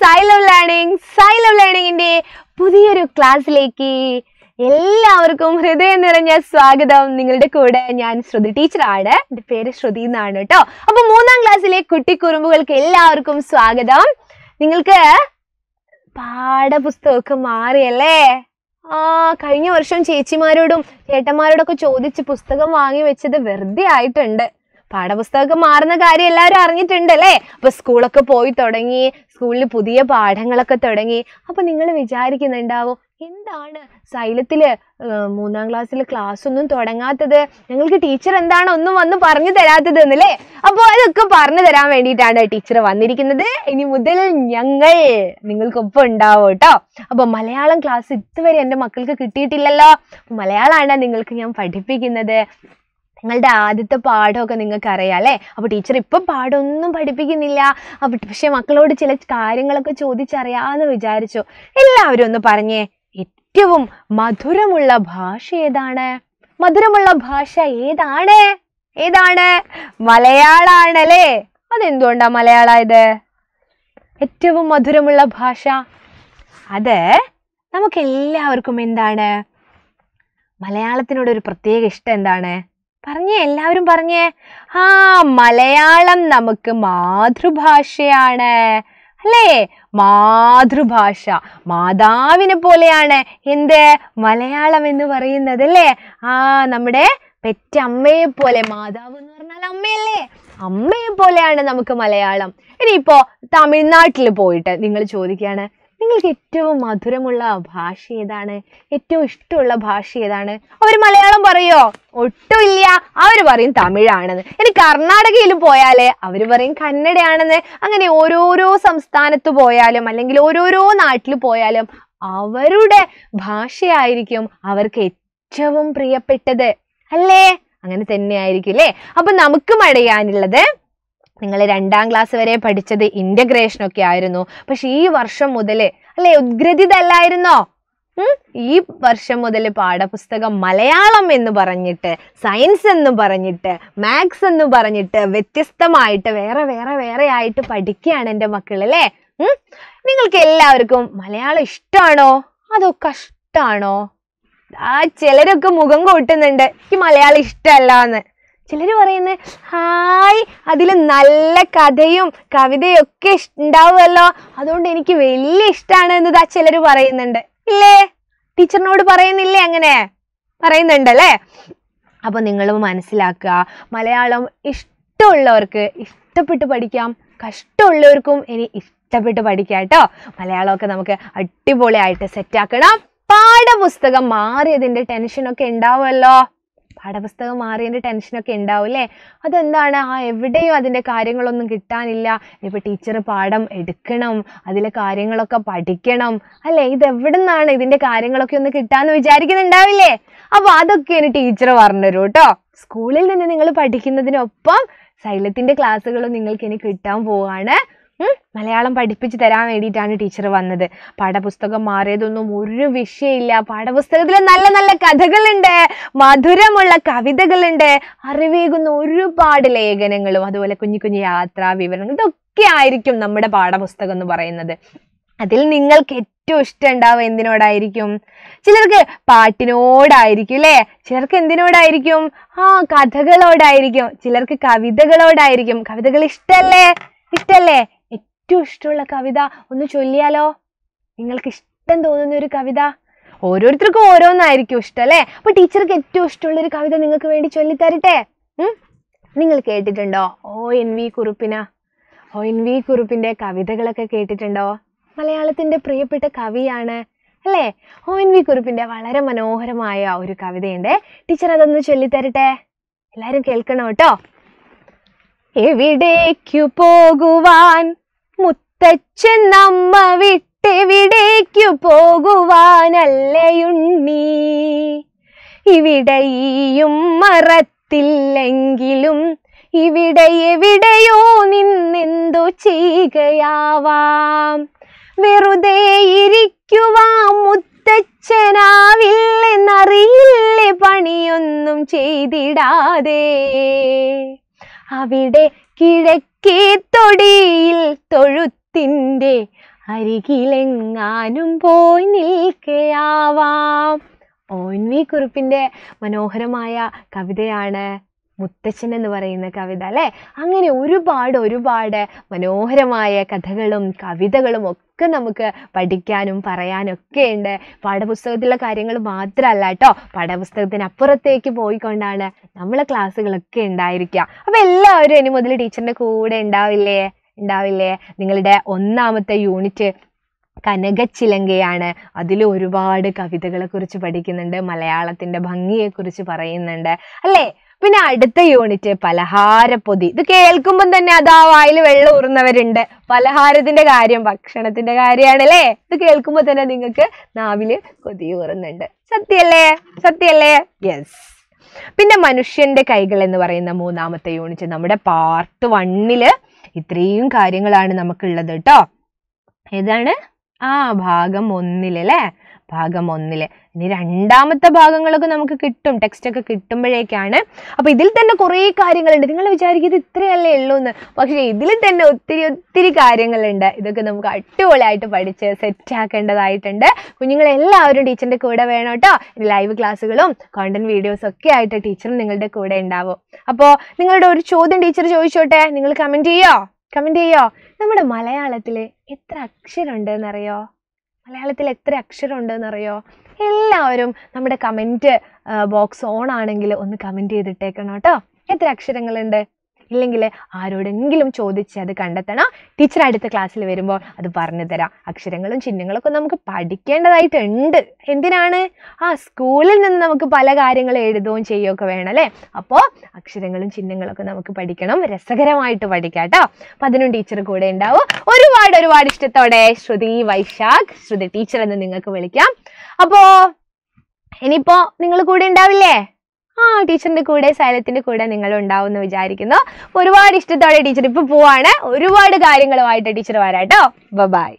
സൈ love learning Sai love ലേണിംഗിന്റെ പുതിയൊരു ക്ലാസ്സിലേക്ക് എല്ലാവർക്കും ഹൃദയം നിറഞ്ഞ സ്വാഗതം നിങ്ങളുടെ കൂടെ ഞാൻ ശ്രുതി ടീച്ചറാണ് എന്റെ പേര് ശ്രുതി എന്നാണ് കേട്ടോ അപ്പൊ മൂന്നാം ക്ലാസ്സിലെ കുട്ടിക്കുറുമ്പുകൾക്ക് എല്ലാവർക്കും സ്വാഗതം നിങ്ങൾക്ക് പാഠപുസ്തകമൊക്കെ മാറിയല്ലേ ആ കഴിഞ്ഞ വർഷം ചേച്ചിമാരോടും ചേട്ടന്മാരോടൊക്കെ ചോദിച്ച് പുസ്തകം വാങ്ങി വെച്ചത് വെറുതെ ആയിട്ടുണ്ട് പാഠപുസ്തകമൊക്കെ മാറുന്ന കാര്യം എല്ലാവരും അറിഞ്ഞിട്ടുണ്ട് അല്ലേ അപ്പൊ സ്കൂളൊക്കെ പോയി തുടങ്ങി സ്കൂളിൽ പുതിയ പാഠങ്ങളൊക്കെ തുടങ്ങി അപ്പൊ നിങ്ങൾ വിചാരിക്കുന്നുണ്ടാവും എന്താണ് സൈലത്തില് മൂന്നാം ക്ലാസ്സിൽ ക്ലാസ് ഒന്നും തുടങ്ങാത്തത് ഞങ്ങൾക്ക് ടീച്ചർ എന്താണ് ഒന്നും വന്ന് പറഞ്ഞു തരാത്തത് എന്നല്ലേ അപ്പോൾ അതൊക്കെ പറഞ്ഞു തരാൻ വേണ്ടിയിട്ടാണ് ടീച്ചർ വന്നിരിക്കുന്നത് ഇനി മുതൽ ഞങ്ങൾ നിങ്ങൾക്കൊപ്പം ഉണ്ടാവും കേട്ടോ അപ്പോൾ മലയാളം ക്ലാസ് ഇതുവരെ എൻ്റെ മക്കൾക്ക് കിട്ടിയിട്ടില്ലല്ലോ മലയാളമാണ് നിങ്ങൾക്ക് ഞാൻ പഠിപ്പിക്കുന്നത് ഞങ്ങളുടെ ആദ്യത്തെ പാഠമൊക്കെ നിങ്ങൾക്ക് അറിയാം അല്ലേ അപ്പോൾ ടീച്ചർ ഇപ്പം പാഠമൊന്നും പഠിപ്പിക്കുന്നില്ല അപ്പോൾ പക്ഷേ മക്കളോട് ചില കാര്യങ്ങളൊക്കെ ചോദിച്ചറിയാമെന്ന് വിചാരിച്ചു എല്ലാവരും ഒന്ന് പറഞ്ഞേ ഏറ്റവും മധുരമുള്ള ഭാഷ ഏതാണ് മധുരമുള്ള ഭാഷ ഏതാണ് ഏതാണ് മലയാളാണല്ലേ അതെന്തുകൊണ്ടാ മലയാളായത് ഏറ്റവും മധുരമുള്ള ഭാഷ അത് നമുക്കെല്ലാവർക്കും എന്താണ് മലയാളത്തിനോടൊരു പ്രത്യേക ഇഷ്ടം എന്താണ് പറഞ്ഞേ എല്ലാവരും പറഞ്ഞേ ആ മലയാളം നമുക്ക് മാതൃഭാഷയാണ് അല്ലേ മാതൃഭാഷ മാതാവിനെ പോലെയാണ് എന്ത് മലയാളം എന്ന് പറയുന്നത് അല്ലേ ആ നമ്മുടെ പെറ്റമ്മയെ പോലെ മാതാവ് എന്ന് പറഞ്ഞാൽ അമ്മയല്ലേ അമ്മയെ പോലെയാണ് നമുക്ക് മലയാളം ഇനിയിപ്പോ തമിഴ്നാട്ടിൽ പോയിട്ട് നിങ്ങൾ ചോദിക്കുകയാണ് നിങ്ങൾക്ക് ഏറ്റവും മധുരമുള്ള ഭാഷ ഏതാണ് ഏറ്റവും ഇഷ്ടമുള്ള ഭാഷ ഏതാണ് അവർ മലയാളം പറയോ ഒട്ടുമില്ല അവർ പറയും തമിഴാണെന്ന് ഇനി കർണാടകയിൽ പോയാലേ അവർ പറയും കന്നഡയാണെന്ന് അങ്ങനെ ഓരോരോ സംസ്ഥാനത്ത് പോയാലും അല്ലെങ്കിൽ ഓരോരോ നാട്ടിൽ പോയാലും അവരുടെ ഭാഷയായിരിക്കും അവർക്ക് ഏറ്റവും പ്രിയപ്പെട്ടത് അല്ലേ അങ്ങനെ തന്നെയായിരിക്കും അല്ലേ അപ്പൊ നമുക്ക് മടയാനുള്ളത് നിങ്ങൾ രണ്ടാം ക്ലാസ് വരെ പഠിച്ചത് ഒക്കെ ആയിരുന്നു പക്ഷെ ഈ വർഷം മുതൽ അല്ലെ ഉദ്ഗ്രഥിതല്ലായിരുന്നോ ഈ വർഷം മുതൽ പാഠപുസ്തകം മലയാളം എന്ന് പറഞ്ഞിട്ട് സയൻസ് എന്ന് പറഞ്ഞിട്ട് മാത്സ് എന്ന് പറഞ്ഞിട്ട് വ്യത്യസ്തമായിട്ട് വേറെ വേറെ വേറെ ആയിട്ട് പഠിക്കുകയാണ് എൻ്റെ മക്കൾ അല്ലേ നിങ്ങൾക്ക് എല്ലാവർക്കും മലയാളം ഇഷ്ടമാണോ അതോ കഷ്ടമാണോ ആ ചിലരൊക്കെ മുഖം കൂട്ടുന്നുണ്ട് എനിക്ക് മലയാളം ഇഷ്ടമല്ല എന്ന് ചിലർ പറയുന്നത് ഹായ് അതിൽ നല്ല കഥയും കവിതയും ഒക്കെ ഉണ്ടാവുമല്ലോ അതുകൊണ്ട് എനിക്ക് വലിയ ഇഷ്ടമാണ് എന്നത് ആ ചിലർ പറയുന്നുണ്ട് ഇല്ലേ ടീച്ചറിനോട് പറയുന്നില്ലേ അങ്ങനെ പറയുന്നുണ്ടല്ലേ അപ്പോൾ നിങ്ങൾ മനസ്സിലാക്കുക മലയാളം ഇഷ്ടമുള്ളവർക്ക് ഇഷ്ടപ്പെട്ട് പഠിക്കാം കഷ്ടമുള്ളവർക്കും ഇനി ഇഷ്ടപ്പെട്ട് പഠിക്കാം കേട്ടോ മലയാളമൊക്കെ നമുക്ക് അടിപൊളിയായിട്ട് സെറ്റാക്കണം പാഠപുസ്തകം മാറിയതിൻ്റെ ടെൻഷനൊക്കെ ഉണ്ടാവുമല്ലോ പാഠപുസ്തകം മാറിയതിൻ്റെ ടെൻഷനൊക്കെ ഉണ്ടാവും അല്ലേ അതെന്താണ് ആ എവിടെയും അതിൻ്റെ കാര്യങ്ങളൊന്നും കിട്ടാനില്ല ഇനിയിപ്പോൾ ടീച്ചർ പാഠം എടുക്കണം അതിലെ കാര്യങ്ങളൊക്കെ പഠിക്കണം അല്ലേ ഇതെവിടെ നിന്നാണ് ഇതിൻ്റെ കാര്യങ്ങളൊക്കെ ഒന്ന് കിട്ടാന്ന് വിചാരിക്കുന്നുണ്ടാവില്ലേ അപ്പോൾ അതൊക്കെയാണ് ടീച്ചർ പറഞ്ഞുതരൂ കേട്ടോ സ്കൂളിൽ നിന്ന് നിങ്ങൾ പഠിക്കുന്നതിനൊപ്പം സൈലത്തിൻ്റെ ക്ലാസ്സുകളും നിങ്ങൾക്ക് ഇനി കിട്ടാൻ പോവാണ് മലയാളം പഠിപ്പിച്ചു തരാൻ വേണ്ടിയിട്ടാണ് ടീച്ചർ വന്നത് പാഠപുസ്തകം മാറിയതൊന്നും ഒരു വിഷയമില്ല പാഠപുസ്തകത്തിൽ നല്ല നല്ല കഥകളുണ്ട് മധുരമുള്ള കവിതകളുണ്ട് അറിവേകുന്ന ഒരുപാട് ലേഖനങ്ങളും അതുപോലെ കുഞ്ഞു കുഞ്ഞു യാത്രാ വിവരങ്ങൾ ഇതൊക്കെ ആയിരിക്കും നമ്മുടെ പാഠപുസ്തകം എന്ന് പറയുന്നത് അതിൽ നിങ്ങൾക്ക് ഏറ്റവും ഇഷ്ടം ഉണ്ടാവുക എന്തിനോടായിരിക്കും ചിലർക്ക് പാട്ടിനോടായിരിക്കും അല്ലേ ചിലർക്ക് എന്തിനോടായിരിക്കും ആ കഥകളോടായിരിക്കും ചിലർക്ക് കവിതകളോടായിരിക്കും കവിതകൾ ഇഷ്ടല്ലേ ഇഷ്ടല്ലേ ഏറ്റവും ഇഷ്ടമുള്ള കവിത ഒന്ന് ചൊല്ലിയാലോ നിങ്ങൾക്ക് ഇഷ്ടം തോന്നുന്ന ഒരു കവിത ഓരോരുത്തർക്കും ഓരോന്നായിരിക്കും ഇഷ്ടം അല്ലേ അപ്പോൾ ടീച്ചർക്ക് ഏറ്റവും ഇഷ്ടമുള്ള ഒരു കവിത നിങ്ങൾക്ക് വേണ്ടി ചൊല്ലിത്തരട്ടെ നിങ്ങൾ കേട്ടിട്ടുണ്ടോ ഓ എൻ വി കുറുപ്പിന ഓ എൻ വി കുറുപ്പിന്റെ കവിതകളൊക്കെ കേട്ടിട്ടുണ്ടോ മലയാളത്തിന്റെ പ്രിയപ്പെട്ട കവിയാണ് അല്ലേ ഓ എൻ വി കുറുപ്പിന്റെ വളരെ മനോഹരമായ ഒരു കവിതയുണ്ട് ടീച്ചർ അതൊന്ന് ചൊല്ലിത്തരട്ടെ എല്ലാവരും കേൾക്കണം കേട്ടോ എവിടേക്കു പോകുവാൻ തെച്ചെന്നമ്മ വിട്ടെവിടേക്കു പോകുവാനല്ലയുണ്ണി ഇവിടെയും മറത്തില്ലെങ്കിലും ഇവിടെ എവിടെയോ നിന്നെന്തു ചെയ്യുകയാവാം വെറുതെ ഇരിക്കുവാ മുത്തച്ഛനാവില്ലെന്നറിയില്ലേ പണിയൊന്നും ചെയ്തിടാതെ അവിടെ കിഴക്കേ തൊടിയിൽ തൊഴുത്തു വനത്തിൻ്റെ അരികിലെങ്ങാനും പോയി നിൽക്കയാവാം ഓൻ വി കുറിപ്പിൻ്റെ മനോഹരമായ കവിതയാണ് മുത്തച്ഛൻ എന്ന് പറയുന്ന കവിത അല്ലേ അങ്ങനെ ഒരുപാട് ഒരുപാട് മനോഹരമായ കഥകളും കവിതകളും ഒക്കെ നമുക്ക് പഠിക്കാനും പറയാനൊക്കെ ഉണ്ട് പാഠപുസ്തകത്തിലെ കാര്യങ്ങൾ മാത്രമല്ല കേട്ടോ പാഠപുസ്തകത്തിനപ്പുറത്തേക്ക് പോയിക്കൊണ്ടാണ് നമ്മളെ ക്ലാസ്സുകളൊക്കെ ഉണ്ടായിരിക്കുക അപ്പോൾ എല്ലാവരും ഇനി മുതൽ ടീച്ചറിൻ്റെ കൂടെ ഉണ്ടാവില്ലേ ഉണ്ടാവില്ലേ നിങ്ങളുടെ ഒന്നാമത്തെ യൂണിറ്റ് കനകച്ചിലങ്കയാണ് അതിൽ ഒരുപാട് കവിതകളെക്കുറിച്ച് പഠിക്കുന്നുണ്ട് മലയാളത്തിൻ്റെ ഭംഗിയെക്കുറിച്ച് പറയുന്നുണ്ട് അല്ലേ പിന്നെ അടുത്ത യൂണിറ്റ് പലഹാരപ്പൊതി ഇത് കേൾക്കുമ്പം തന്നെ അത് ആ വായിൽ വെള്ളം ഊറുന്നവരുണ്ട് പലഹാരത്തിന്റെ കാര്യം ഭക്ഷണത്തിന്റെ കാര്യമാണ് അല്ലേ ഇത് കേൾക്കുമ്പോൾ തന്നെ നിങ്ങൾക്ക് നാവില് കൊതി ഊറുന്നുണ്ട് സത്യല്ലേ സത്യല്ലേ യെസ് പിന്നെ മനുഷ്യന്റെ കൈകൾ എന്ന് പറയുന്ന മൂന്നാമത്തെ യൂണിറ്റ് നമ്മുടെ പാർട്ട് വണ്ണില് ഇത്രയും കാര്യങ്ങളാണ് നമുക്കുള്ളത് കേട്ടോ ഏതാണ് ആ ഭാഗം ഒന്നിൽ അല്ലേ ഭാഗം ഒന്നില് ഇനി രണ്ടാമത്തെ ഭാഗങ്ങളൊക്കെ നമുക്ക് കിട്ടും ടെക്സ്റ്റ് ഒക്കെ കിട്ടുമ്പോഴേക്കാണ് അപ്പോൾ ഇതിൽ തന്നെ കുറേ കാര്യങ്ങളുണ്ട് നിങ്ങൾ വിചാരിക്കുന്നത് ഇത്രയല്ലേ ഉള്ളൂ എന്ന് പക്ഷേ ഇതിൽ തന്നെ ഒത്തിരി ഒത്തിരി കാര്യങ്ങളുണ്ട് ഇതൊക്കെ നമുക്ക് അടിപൊളിയായിട്ട് പഠിച്ച് സെറ്റാക്കേണ്ടതായിട്ടുണ്ട് കുഞ്ഞുങ്ങളെല്ലാവരും ടീച്ചറിന്റെ കൂടെ വേണം കേട്ടോ ലൈവ് ക്ലാസ്സുകളും കോണ്ടന്റ് വീഡിയോസും ഒക്കെ ആയിട്ട് ടീച്ചർ നിങ്ങളുടെ കൂടെ ഉണ്ടാവും അപ്പോൾ നിങ്ങളുടെ ഒരു ചോദ്യം ടീച്ചർ ചോദിച്ചോട്ടെ നിങ്ങൾ കമന്റ് ചെയ്യോ കമന്റ് ചെയ്യോ നമ്മുടെ മലയാളത്തിൽ എത്ര അക്ഷരമുണ്ട് എന്നറിയോ മലയാളത്തിൽ എത്ര അക്ഷരമുണ്ടെന്നറിയോ എല്ലാവരും നമ്മുടെ കമൻറ്റ് ബോക്സ് ഓൺ ആണെങ്കിൽ ഒന്ന് കമൻറ്റ് ചെയ്തിട്ടേക്കണം കേട്ടോ എത്ര അക്ഷരങ്ങളുണ്ട് ഇല്ലെങ്കിൽ ആരോടെങ്കിലും ചോദിച്ച് അത് കണ്ടെത്തണം ടീച്ചർ അടുത്ത ക്ലാസ്സിൽ വരുമ്പോൾ അത് പറഞ്ഞു തരാം അക്ഷരങ്ങളും ചിഹ്നങ്ങളൊക്കെ നമുക്ക് പഠിക്കേണ്ടതായിട്ടുണ്ട് എന്തിനാണ് ആ സ്കൂളിൽ നിന്ന് നമുക്ക് പല കാര്യങ്ങൾ എഴുതുകയും ചെയ്യുകയൊക്കെ വേണം അല്ലേ അപ്പോൾ അക്ഷരങ്ങളും ചിഹ്നങ്ങളൊക്കെ നമുക്ക് പഠിക്കണം രസകരമായിട്ട് പഠിക്കാം കേട്ടോ അപ്പം അതിനും ടീച്ചർ കൂടെ ഉണ്ടാവും ഒരുപാട് ഒരുപാട് ഇഷ്ടത്തോടെ ശ്രുതി വൈശാഖ് ശ്രുതി ടീച്ചർ എന്ന് നിങ്ങൾക്ക് വിളിക്കാം അപ്പോൾ ഇനിയിപ്പോൾ നിങ്ങൾ കൂടെ ഉണ്ടാവില്ലേ ആ ടീച്ചറിന്റെ കൂടെ സൈലത്തിന്റെ കൂടെ നിങ്ങൾ ഉണ്ടാവും എന്ന് വിചാരിക്കുന്നു ഒരുപാട് ഇഷ്ടത്തോടെ ടീച്ചർ ഇപ്പൊ പോവാണ് ഒരുപാട് കാര്യങ്ങളുമായിട്ട് ടീച്ചർ വരാട്ടോ ബൈ